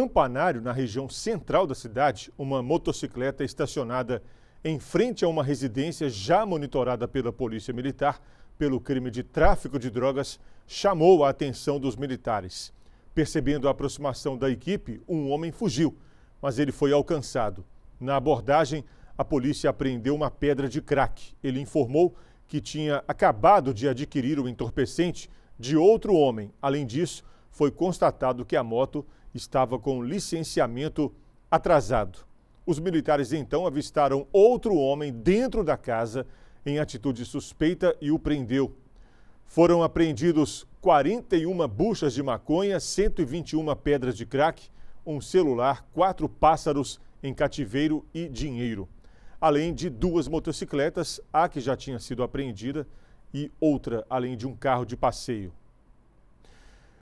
Campanário, na região central da cidade, uma motocicleta estacionada em frente a uma residência já monitorada pela Polícia Militar pelo crime de tráfico de drogas chamou a atenção dos militares. Percebendo a aproximação da equipe, um homem fugiu, mas ele foi alcançado. Na abordagem, a polícia apreendeu uma pedra de crack. Ele informou que tinha acabado de adquirir o entorpecente de outro homem. Além disso, foi constatado que a moto estava com licenciamento atrasado. Os militares então avistaram outro homem dentro da casa em atitude suspeita e o prendeu. Foram apreendidos 41 buchas de maconha, 121 pedras de crack, um celular, quatro pássaros em cativeiro e dinheiro, além de duas motocicletas, a que já tinha sido apreendida e outra, além de um carro de passeio.